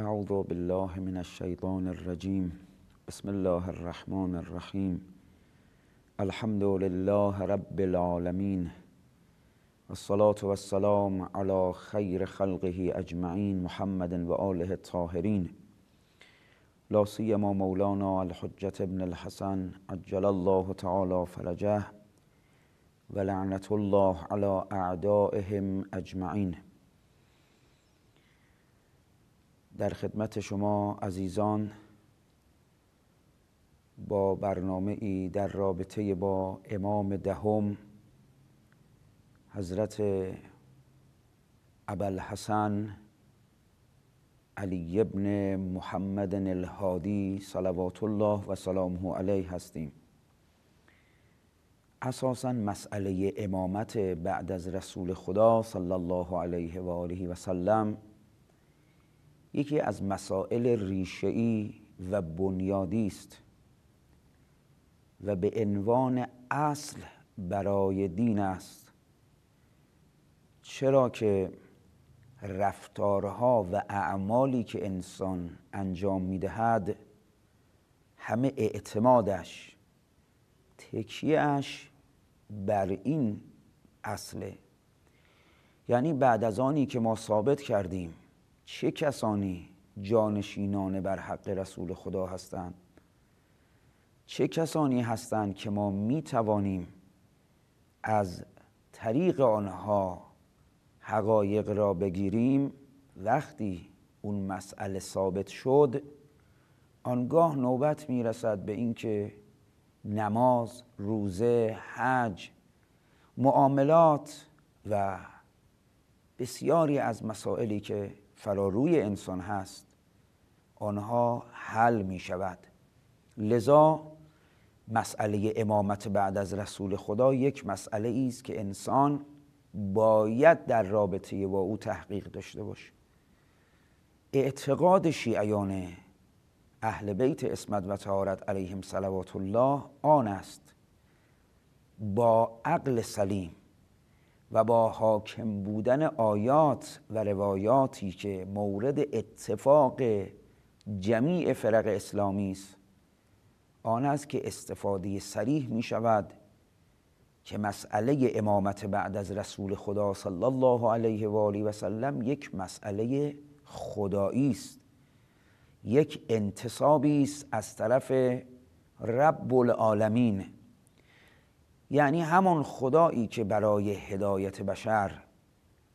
اعوذ بالله من الشیطان الرجیم بسم الله الرحمن الرحیم الحمد لله رب العالمین والصلاة والسلام على خير خلقه اجمعین محمد و آله الطاهرین لا سیما مولانا الحجت ابن الحسن عجل الله تعالى فرجه و الله على اعدائهم اجمعین در خدمت شما عزیزان با برنامه ای در رابطه با امام دهم حضرت حسن علی ابن محمد الهادی صلوات الله و سلامه علیه هستیم اساسا مسئله امامت بعد از رسول خدا صلی الله علیه و آله و سلم یکی از مسائل ریشه‌ای و بنیادی است و به عنوان اصل برای دین است چرا که رفتارها و اعمالی که انسان انجام میدهد همه اعتمادش تکیهش بر این اصله یعنی بعد از آنی که ما ثابت کردیم چه کسانی جانشینان بر حق رسول خدا هستند چه کسانی هستند که ما می توانیم از طریق آنها حقایق را بگیریم وقتی اون مسئله ثابت شد آنگاه نوبت میرسد به اینکه نماز، روزه، حج، معاملات و بسیاری از مسائلی که فراروی انسان هست آنها حل می شود لذا مسئله امامت بعد از رسول خدا یک مسئله ای است که انسان باید در رابطه با او تحقیق داشته باشه اعتقاد شیعیان اهل بیت اسمت و تهارت علیهم صلوات الله آن است با عقل سلیم و با حاکم بودن آیات و روایاتی که مورد اتفاق جمیع فرق اسلامی است آن است که استفاده سریح می شود که مسئله امامت بعد از رسول خدا صلی الله علیه و آله و سلم یک مسئله خدایی است یک انتصابی است از طرف رب العالمین یعنی همان خدایی که برای هدایت بشر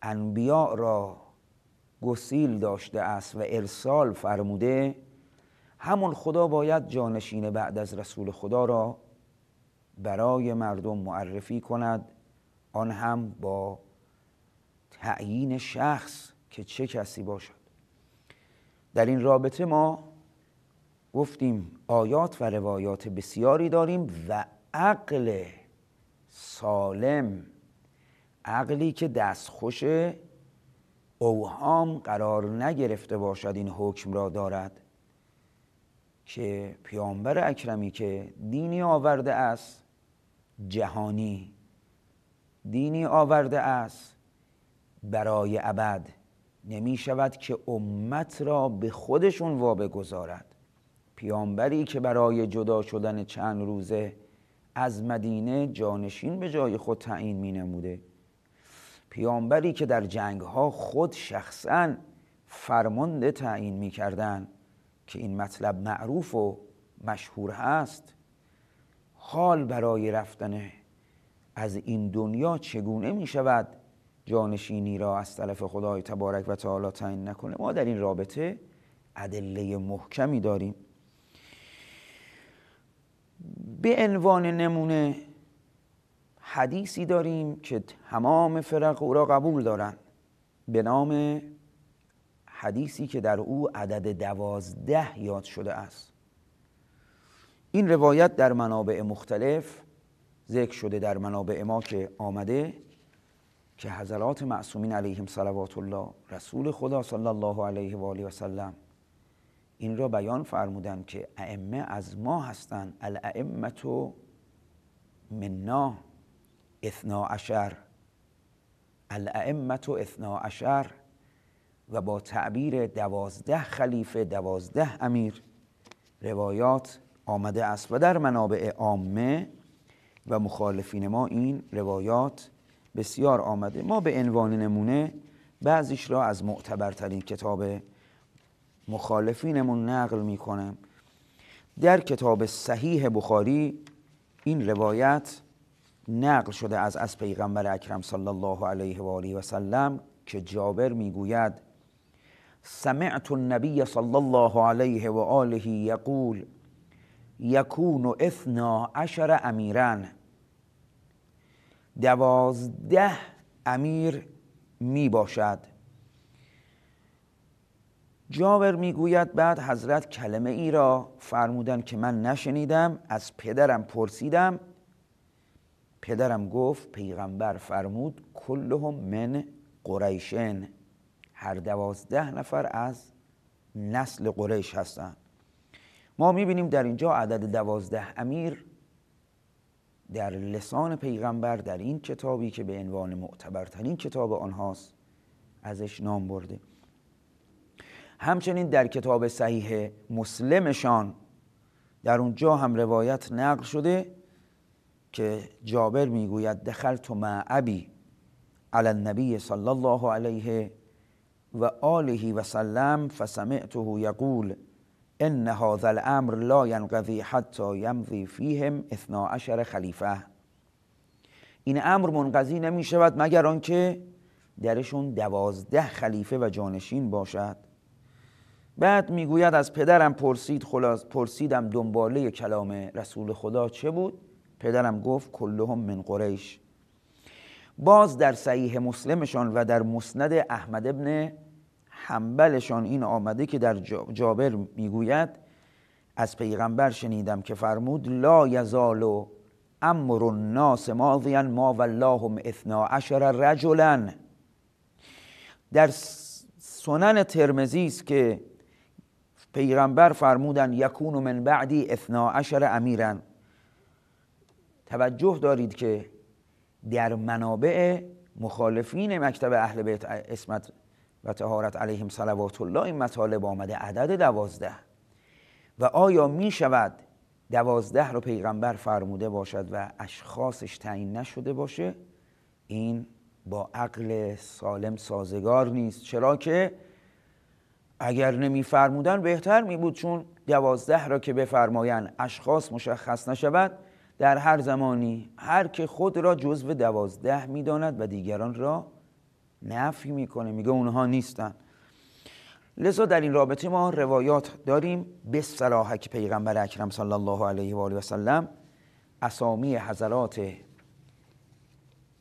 انبیاء را گسیل داشته است و ارسال فرموده همان خدا باید جانشین بعد از رسول خدا را برای مردم معرفی کند آن هم با تعیین شخص که چه کسی باشد در این رابطه ما گفتیم آیات و روایات بسیاری داریم و عقل سالم عقلی که دستخوش اوهام قرار نگرفته باشد این حکم را دارد که پیامبر اکرمی که دینی آورده است جهانی دینی آورده است برای ابد نمی شود که امت را به خودشون وابه گذارد پیامبری که برای جدا شدن چند روزه از مدینه جانشین به جای خود تعیین می نموده پیامبری که در جنگ ها خود شخصا فرمانده تعیین می کردن که این مطلب معروف و مشهور هست حال برای رفتن از این دنیا چگونه می شود جانشینی را از طرف خدای تبارک و تعالی تعیین نکنه ما در این رابطه ادله محکمی داریم به عنوان نمونه حدیثی داریم که تمام فرق او را قبول دارند به نام حدیثی که در او عدد دوازده یاد شده است این روایت در منابع مختلف ذکر شده در منابع ما که آمده که حضرات معصومین علیهم صلوات الله رسول خدا صلی الله علیه و آله و سلم این را بیان فرمودن که ائمه از ما هستند الائمه منا اثنا عشر الائمه اثنا عشر و با تعبیر دوازده خلیفه دوازده امیر روایات آمده است و در منابع عامه و مخالفین ما این روایات بسیار آمده ما به عنوان نمونه بعضیش را از معتبرترین کتاب مخالفینمون نقل میکنه در کتاب صحیح بخاری این روایت نقل شده از از پیغمبر اکرم صلی الله علیه و آله و سلم که جابر میگوید سمعت النبی صلی الله علیه و آله یقول یکون اثنا عشر امیران دوازده امیر می باشد جاور میگوید بعد حضرت کلمه ای را فرمودن که من نشنیدم از پدرم پرسیدم پدرم گفت پیغمبر فرمود کلهم من قریشن هر دوازده نفر از نسل قریش هستند ما میبینیم در اینجا عدد دوازده امیر در لسان پیغمبر در این کتابی که به عنوان معتبرترین کتاب آنهاست ازش نام برده همچنین در کتاب صحیح مسلمشان در اونجا هم روایت نقل شده که جابر میگوید دخلت مع ابی علی النبی صلی الله علیه و آله و سلم فسمعته یقول ان هذا الامر لا ینقضی حتی یمضی فیهم 12 خلیفه این امر منقضی نمی شود مگر آنکه درشون دوازده خلیفه و جانشین باشد بعد میگوید از پدرم پرسید خلاص پرسیدم دنباله کلام رسول خدا چه بود پدرم گفت کلهم من قریش باز در صحیح مسلمشان و در مسند احمد ابن حنبلشان این آمده که در جابر میگوید از پیغمبر شنیدم که فرمود لا یزالو امر الناس ماضیا ما ولاهم اثنا عشر رجلا در سنن ترمزی است که پیغمبر فرمودن یکون من بعدی اثنا عشر امیرن توجه دارید که در منابع مخالفین مکتب اهل بیت اسمت و تهارت علیهم صلوات الله این مطالب آمده عدد دوازده و آیا می شود دوازده رو پیغمبر فرموده باشد و اشخاصش تعیین نشده باشه این با عقل سالم سازگار نیست چرا که اگر نمیفرمودن بهتر می بود چون دوازده را که بفرمایند اشخاص مشخص نشود در هر زمانی هر که خود را جزو دوازده میداند و دیگران را نفی میکنه میگه اونها نیستن لذا در این رابطه ما روایات داریم به صلاح که پیغمبر اکرم صلی الله علیه و آله و سلم اسامی حضرات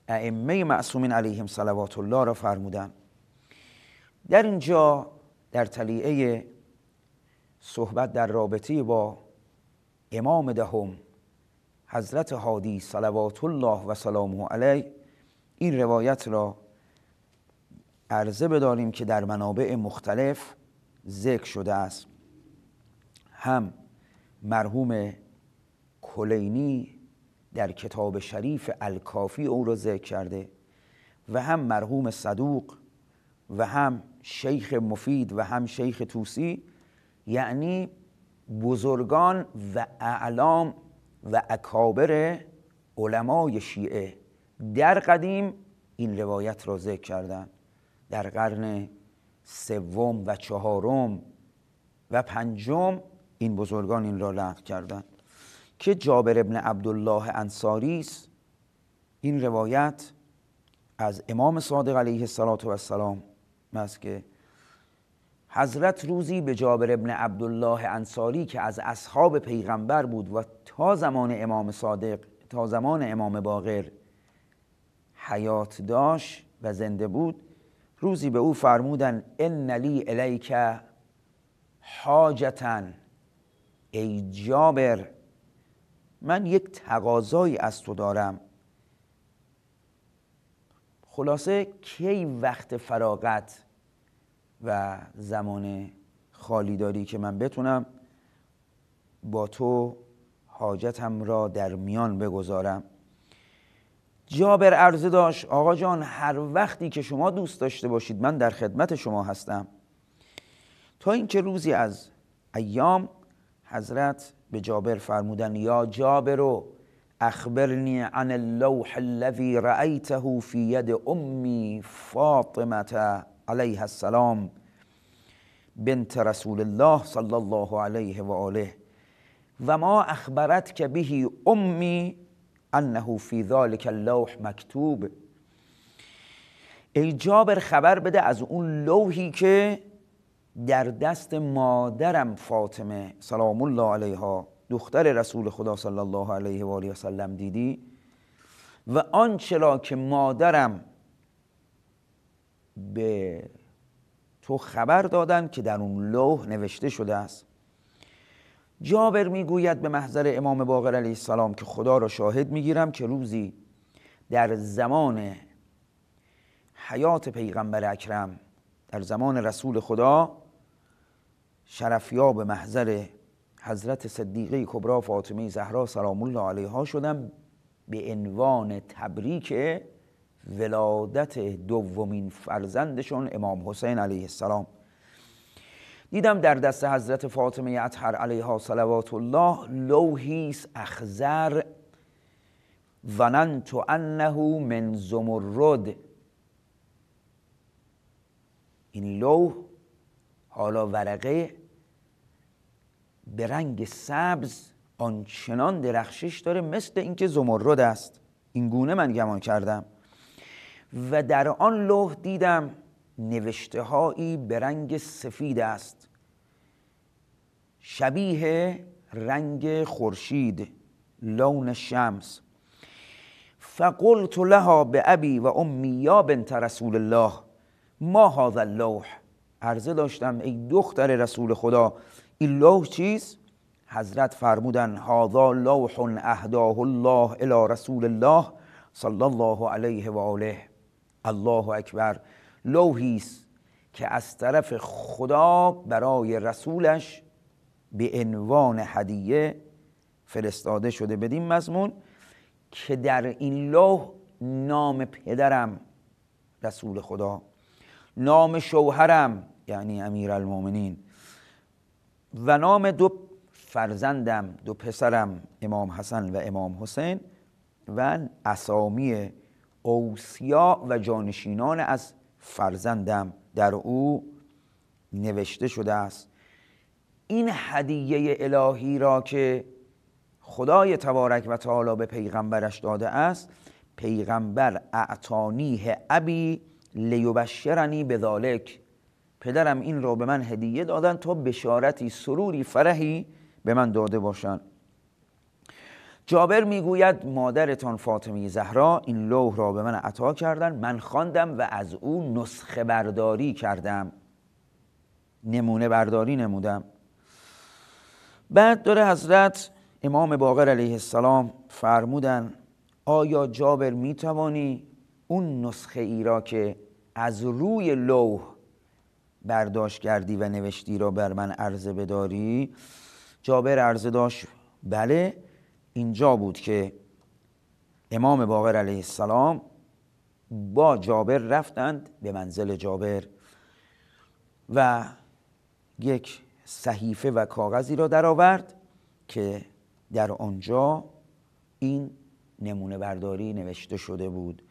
ائمه معصومین علیهم صلوات الله را فرمودن در اینجا در طلیعه صحبت در رابطه با امام دهم حضرت حادی صلوات الله و سلامه علیه این روایت را عرضه بداریم که در منابع مختلف ذکر شده است هم مرحوم کلینی در کتاب شریف الکافی او را ذکر کرده و هم مرحوم صدوق و هم شیخ مفید و هم شیخ توسی یعنی بزرگان و اعلام و اکابر علمای شیعه در قدیم این روایت را ذکر کردن در قرن سوم و چهارم و پنجم این بزرگان این را نقل کردند که جابر ابن عبدالله انصاری است این روایت از امام صادق علیه السلام است که حضرت روزی به جابر ابن عبدالله انصاری که از اصحاب پیغمبر بود و تا زمان امام صادق تا زمان امام باقر حیات داشت و زنده بود روزی به او فرمودن ان لی الیک حاجتن ای جابر من یک تقاضایی از تو دارم خلاصه کی وقت فراغت و زمان خالی داری که من بتونم با تو حاجتم را در میان بگذارم جابر عرضه داشت آقا جان هر وقتی که شما دوست داشته باشید من در خدمت شما هستم تا اینکه روزی از ایام حضرت به جابر فرمودن یا جابر رو اخبرنی عن اللوح الذي رأيته في يد امی فاطمة عليها السلام بنت رسول الله صلى الله عليه و آله و ما اخبرت که به امی انه فی ذلک اللوح مکتوب ای خبر بده از اون لوحی که در دست مادرم فاطمه سلام الله علیها دختر رسول خدا صلی الله علیه و آله و سلم دیدی و آنچه را که مادرم به تو خبر دادن که در اون لوح نوشته شده است جابر میگوید به محضر امام باقر علیه السلام که خدا را شاهد میگیرم که روزی در زمان حیات پیغمبر اکرم در زمان رسول خدا شرفیاب محضر حضرت صدیقه کبرا فاطمه زهرا سلام الله علیها شدم به عنوان تبریک ولادت دومین فرزندشون امام حسین علیه السلام دیدم در دست حضرت فاطمه اطهر علیها صلوات الله لوحیس اخزر ظننت انه من زمرد این لوح حالا ورقه به رنگ سبز آنچنان درخشش داره مثل اینکه زمرد است این گونه من گمان کردم و در آن لوح دیدم نوشته هایی به رنگ سفید است شبیه رنگ خورشید لون شمس فقلت لها به ابی و امی یا بنت رسول الله ما هذا اللوح عرضه داشتم ای دختر رسول خدا این لوح چیست حضرت فرمودن هذا لوح اهداه الله الى رسول الله صلی الله علیه و آله الله اکبر لوحی است که از طرف خدا برای رسولش به عنوان هدیه فرستاده شده بدیم مضمون که در این لوح نام پدرم رسول خدا نام شوهرم یعنی امیر و نام دو فرزندم دو پسرم امام حسن و امام حسین و اسامی اوسیا و جانشینان از فرزندم در او نوشته شده است این هدیه الهی را که خدای تبارک و تعالی به پیغمبرش داده است پیغمبر اعتانیه ابی لیوبشرنی به ذالک پدرم این را به من هدیه دادن تا بشارتی سروری فرحی به من داده باشند جابر میگوید مادرتان فاطمه زهرا این لوح را به من عطا کردن من خواندم و از او نسخه برداری کردم نمونه برداری نمودم بعد داره حضرت امام باقر علیه السلام فرمودن آیا جابر میتوانی اون نسخه ای را که از روی لوح برداشت کردی و نوشتی را بر من عرضه بداری جابر عرضه داشت بله اینجا بود که امام باقر علیه السلام با جابر رفتند به منزل جابر و یک صحیفه و کاغذی را درآورد که در آنجا این نمونه برداری نوشته شده بود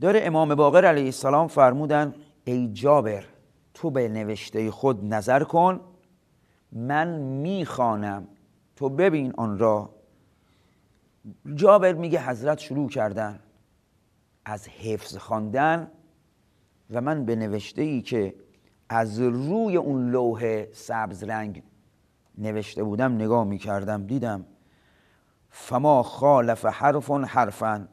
داره امام باقر علیه السلام فرمودن ای جابر تو به نوشته خود نظر کن من میخوانم تو ببین آن را جابر میگه حضرت شروع کردن از حفظ خواندن و من به نوشته ای که از روی اون لوح سبز رنگ نوشته بودم نگاه میکردم دیدم فما خالف حرف حرفا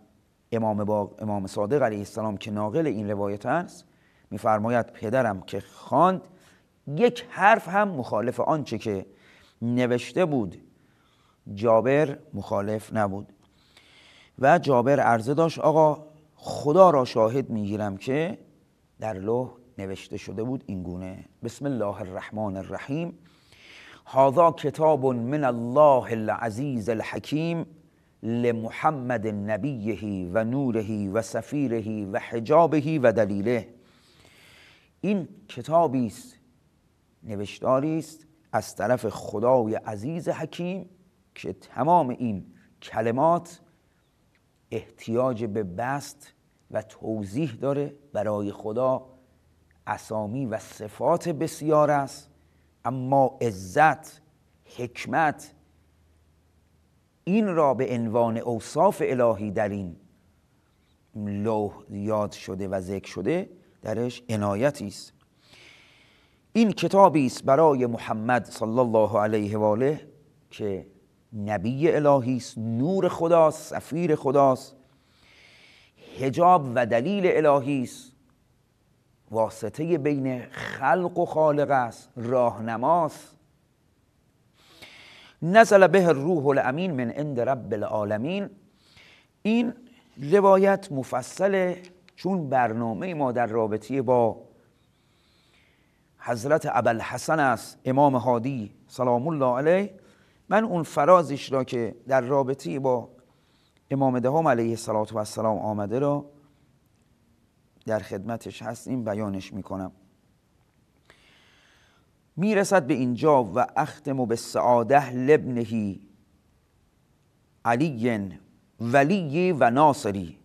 امام, امام صادق علیه السلام که ناقل این روایت است میفرماید پدرم که خواند یک حرف هم مخالف آنچه که نوشته بود جابر مخالف نبود و جابر عرضه داشت آقا خدا را شاهد میگیرم که در لوح نوشته شده بود گونه بسم الله الرحمن الرحیم هذا کتاب من الله العزیز الحکیم لمحمد نبیه و نوره و سفیره و حجابه و دلیله این کتابی است نوشتاری است از طرف خدای عزیز حکیم که تمام این کلمات احتیاج به بست و توضیح داره برای خدا اسامی و صفات بسیار است اما عزت حکمت این را به عنوان اوصاف الهی در این لوح یاد شده و ذکر شده درش عنایتی است این کتابی است برای محمد صلی الله علیه و آله که نبی الهی است نور خداست سفیر خداست حجاب و دلیل الهی است واسطه بین خلق و خالق است راهنماست نزل به روح الامین من عند رب العالمین این روایت مفصل چون برنامه ما در رابطه با حضرت حسن است امام هادی سلام الله علیه من اون فرازش را که در رابطه با امام دهم علیه صلات و السلام آمده را در خدمتش هستیم بیانش میکنم میرسد به اینجا و اختم به سعاده لبنهی علی ولی و ناصری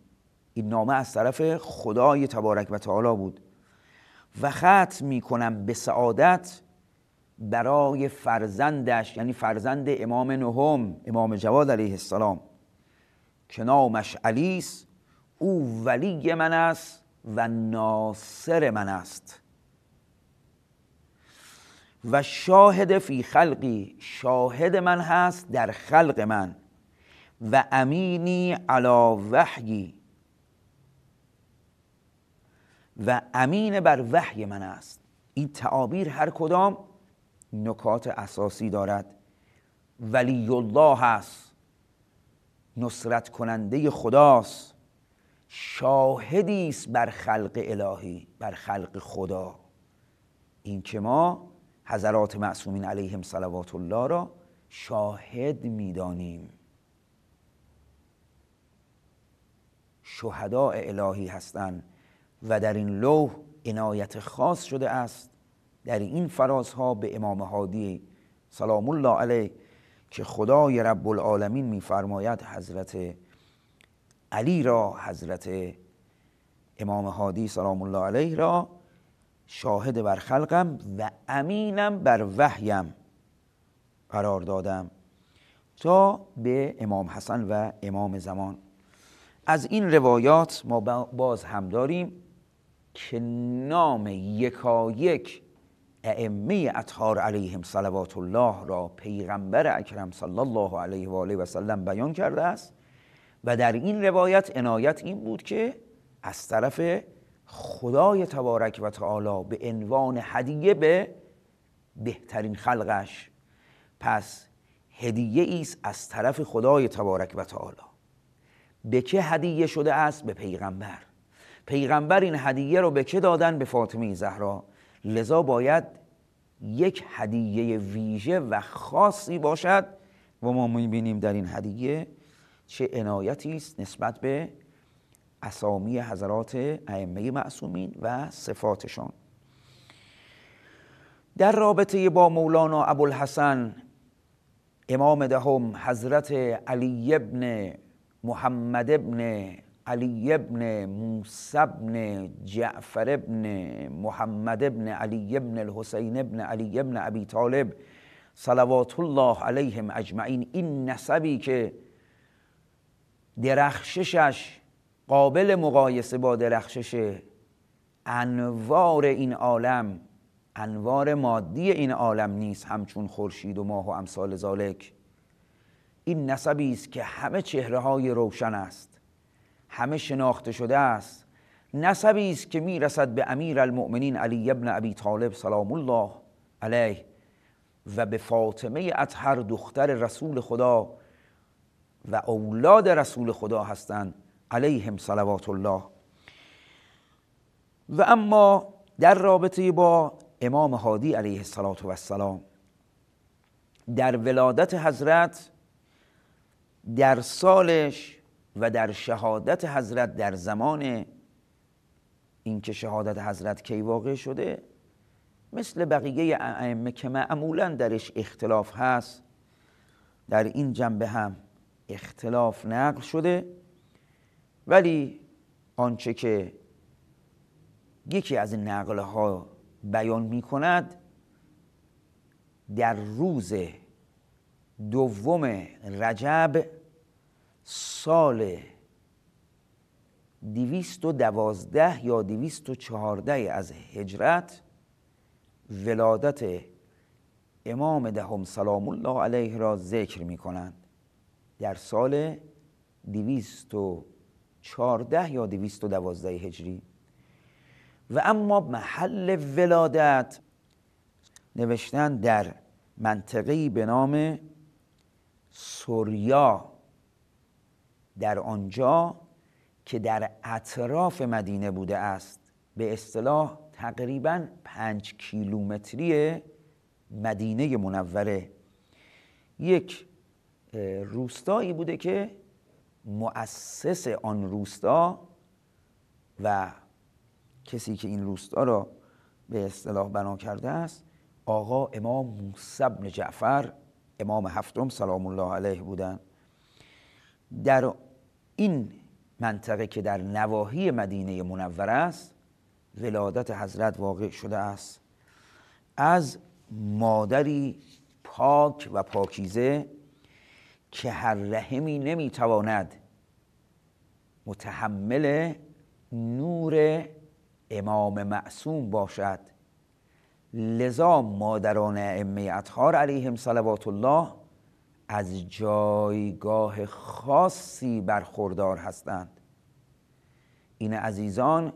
این نامه از طرف خدای تبارک و تعالی بود و ختم میکنم به سعادت برای فرزندش یعنی فرزند امام نهم امام جواد علیه السلام که نامش علیس او ولی من است و ناصر من است و شاهد فی خلقی شاهد من هست در خلق من و امینی علا وحیی و امین بر وحی من است این تعابیر هر کدام نکات اساسی دارد ولی الله است نصرت کننده خداست شاهدی است بر خلق الهی بر خلق خدا این که ما حضرات معصومین علیهم صلوات الله را شاهد میدانیم شهداء الهی هستند و در این لوح عنایت خاص شده است در این فرازها به امام هادی سلام الله علیه که خدای رب العالمین میفرماید حضرت علی را حضرت امام هادی سلام الله علیه را شاهد بر خلقم و امینم بر وحیم قرار دادم تا به امام حسن و امام زمان از این روایات ما باز هم داریم که نام یکایک ائمه اطهار علیهم صلوات الله را پیغمبر اکرم صلی الله علیه و آله و سلم بیان کرده است و در این روایت عنایت این بود که از طرف خدای تبارک و تعالی به عنوان هدیه به بهترین خلقش پس هدیه است از طرف خدای تبارک و تعالی به که هدیه شده است به پیغمبر پیغمبر این هدیه رو به که دادن به فاطمه زهرا لذا باید یک هدیه ویژه و خاصی باشد و ما میبینیم در این هدیه چه عنایتی است نسبت به اسامی حضرات ائمه معصومین و صفاتشان در رابطه با مولانا ابوالحسن امام دهم حضرت علی ابن محمد ابن علی ابن موسی ابن جعفر ابن محمد ابن علی ابن الحسین ابن علی ابن ابی طالب صلوات الله علیهم اجمعین این نسبی که درخششش قابل مقایسه با درخشش انوار این عالم انوار مادی این عالم نیست همچون خورشید و ماه و امثال زالک این نسبی است که همه چهره های روشن است همه شناخته شده است نسبی است که میرسد به امیر المؤمنین علی ابن ابی طالب سلام الله علیه و به فاطمه اطهر دختر رسول خدا و اولاد رسول خدا هستند علیهم صلوات الله و اما در رابطه با امام هادی علیه السلام در ولادت حضرت در سالش و در شهادت حضرت در زمان اینکه شهادت حضرت کی واقع شده مثل بقیه ائمه که معمولا درش اختلاف هست در این جنبه هم اختلاف نقل شده ولی آنچه که یکی از نقلها ها بیان می کند در روز دوم رجب سال دویست و دوازده یا دویست و چهارده از هجرت ولادت امام دهم سلام الله علیه را ذکر می کنند در سال دویست و چهارده یا دویست و دوازده هجری و اما محل ولادت نوشتن در منطقی به نام سوریا در آنجا که در اطراف مدینه بوده است به اصطلاح تقریبا پنج کیلومتری مدینه منوره یک روستایی بوده که مؤسس آن روستا و کسی که این روستا را به اصطلاح بنا کرده است آقا امام موسی بن جعفر امام هفتم سلام الله علیه بودند در این منطقه که در نواحی مدینه منور است ولادت حضرت واقع شده است از مادری پاک و پاکیزه که هر رحمی نمیتواند متحمل نور امام معصوم باشد لذا مادران ائمه اطهار علیهم صلوات الله از جایگاه خاصی برخوردار هستند این عزیزان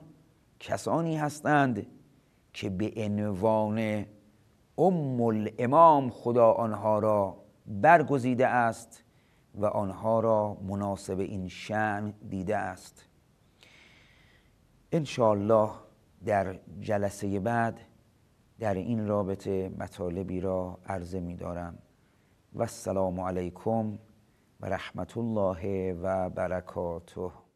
کسانی هستند که به عنوان ام الامام خدا آنها را برگزیده است و آنها را مناسب این شن دیده است انشاالله در جلسه بعد در این رابطه مطالبی را عرضه می دارم و السلام علیکم و رحمت الله و برکاته